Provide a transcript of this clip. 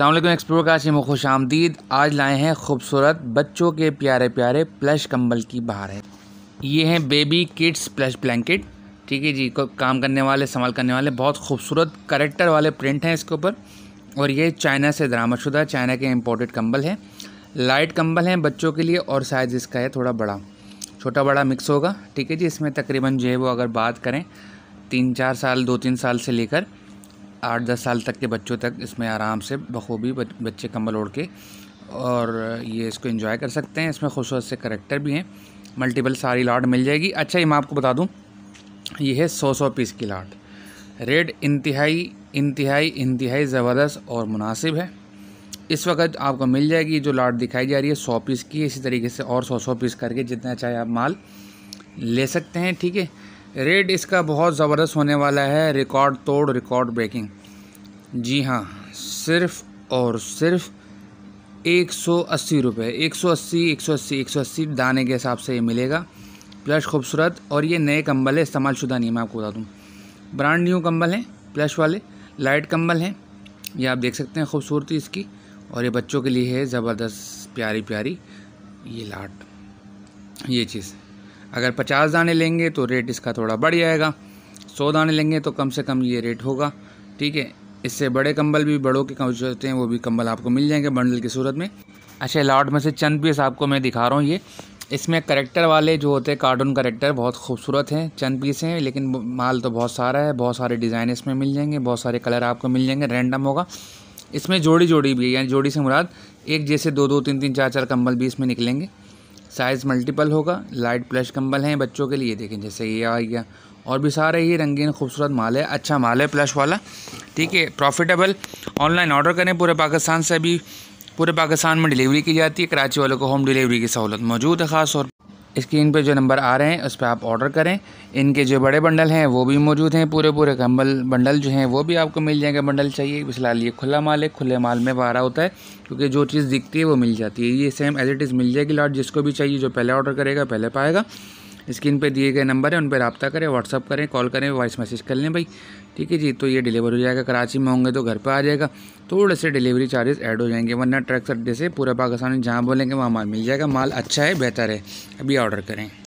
अल्लाम एक्सप्लोर काशिम खुश आमदीद आज लाए हैं खूबसूरत बच्चों के प्यारे प्यारे प्लश कंबल की बहार है ये हैं बेबी किड्स प्लश ब्लैंकेट ठीक है जी को काम करने वाले संभाल करने वाले बहुत खूबसूरत करेक्टर वाले प्रिंट हैं इसके ऊपर और ये चाइना से दरामदशुदा चाइना के इम्पोर्टेड कंबल हैं लाइट कंबल हैं बच्चों के लिए और साइज़ इसका है थोड़ा बड़ा छोटा बड़ा मिक्स होगा ठीक है जी इसमें तकरीबन जो है वो अगर बात करें तीन चार साल दो तीन साल से लेकर आठ दस साल तक के बच्चों तक इसमें आराम से बखूबी बच्चे कम्बल ओढ़ के और ये इसको इन्जॉय कर सकते हैं इसमें खूबसूरत से करेक्टर भी हैं मल्टीपल सारी लाट मिल जाएगी अच्छा ये मैं आपको बता दूँ ये है सौ सौ पीस की लाट रेट इंतहाई इंतहाई इंतहाई ज़बरदस्त और मुनासिब है इस वक्त आपको मिल जाएगी जो लाट दिखाई जा रही है सौ पीस की इसी तरीके से और सौ सौ पीस करके जितना चाहे आप माल ले सकते हैं ठीक है रेट इसका बहुत ज़बरदस्त होने वाला है रिकॉर्ड तोड़ रिकॉर्ड ब्रेकिंग जी हाँ सिर्फ और सिर्फ एक सौ अस्सी रुपये एक सौ अस्सी एक सौ अस्सी एक सौ अस्सी दाने के हिसाब से ये मिलेगा प्लस खूबसूरत और ये नए कंबल है इस्तेमाल शुदा नहीं मैं आपको बता दूँ ब्रांड न्यू कंबल हैं प्लस वाले लाइट कंबल हैं ये आप देख सकते हैं खूबसूरती इसकी और ये बच्चों के लिए है ज़बरदस्त प्यारी प्यारी ये लाट ये चीज़ अगर पचास दाने लेंगे तो रेट इसका थोड़ा बढ़ जाएगा सौ दाने लेंगे तो कम से कम ये रेट होगा ठीक है इससे बड़े कंबल भी बड़ों के जो होते हैं वो भी कंबल आपको मिल जाएंगे बंडल की सूरत में अच्छा लॉट में से चंद पीस आपको मैं दिखा रहा हूँ ये इसमें करेक्टर वाले जो होते हैं कार्टून करेक्टर बहुत खूबसूरत हैं चंद पीस हैं लेकिन माल तो बहुत सारा है बहुत सारे डिज़ाइन इसमें मिल जाएंगे बहुत सारे कलर आपको मिल जाएंगे रैंडम होगा इसमें जोड़ी जोड़ी भी है यानी जोड़ी से मुराद एक जैसे दो दो तीन तीन चार चार कंबल भी इसमें निकलेंगे साइज़ मल्टीपल होगा लाइट प्लश कंबल हैं बच्चों के लिए देखें जैसे ये आ गया और भी सारे ही रंगीन खूबसूरत माल है अच्छा माल है प्लश वाला ठीक है प्रॉफिटेबल ऑनलाइन ऑर्डर करें पूरे पाकिस्तान से अभी पूरे पाकिस्तान में डिलीवरी की जाती है कराची वालों को होम डिलीवरी की सहूलत मौजूद है ख़ास तौर स्क्रीन पे जो नंबर आ रहे हैं उस पर आप ऑर्डर करें इनके जो बड़े बंडल हैं वो भी मौजूद हैं पूरे पूरे कंबल बंडल जो हैं वो भी आपको मिल जाएंगे बंडल चाहिए फिलहाल ये खुला माल है खुले माल में वारा होता है क्योंकि जो चीज़ दिखती है वो मिल जाती है ये सेम एज इट इज़ मिल जाएगी लॉट जिसको भी चाहिए जो पहले ऑर्डर करेगा पहले पाएगा स्क्रीन पर दिए गए नंबर हैं उन पर रबता करें व्हाट्सअप करें कॉल करें वॉइस मैसेज कर लें भाई ठीक है जी तो ये डिलीवर हो जाएगा कराची में होंगे तो घर पर आ जाएगा थोड़े से डिलीवरी चार्जेस ऐड हो जाएंगे वरना ट्रक सड्डे से पूरा पाकिस्तान में जहाँ बोलेंगे वहाँ माल मिल जाएगा माल अच्छा है बेहतर है अभी ऑर्डर करें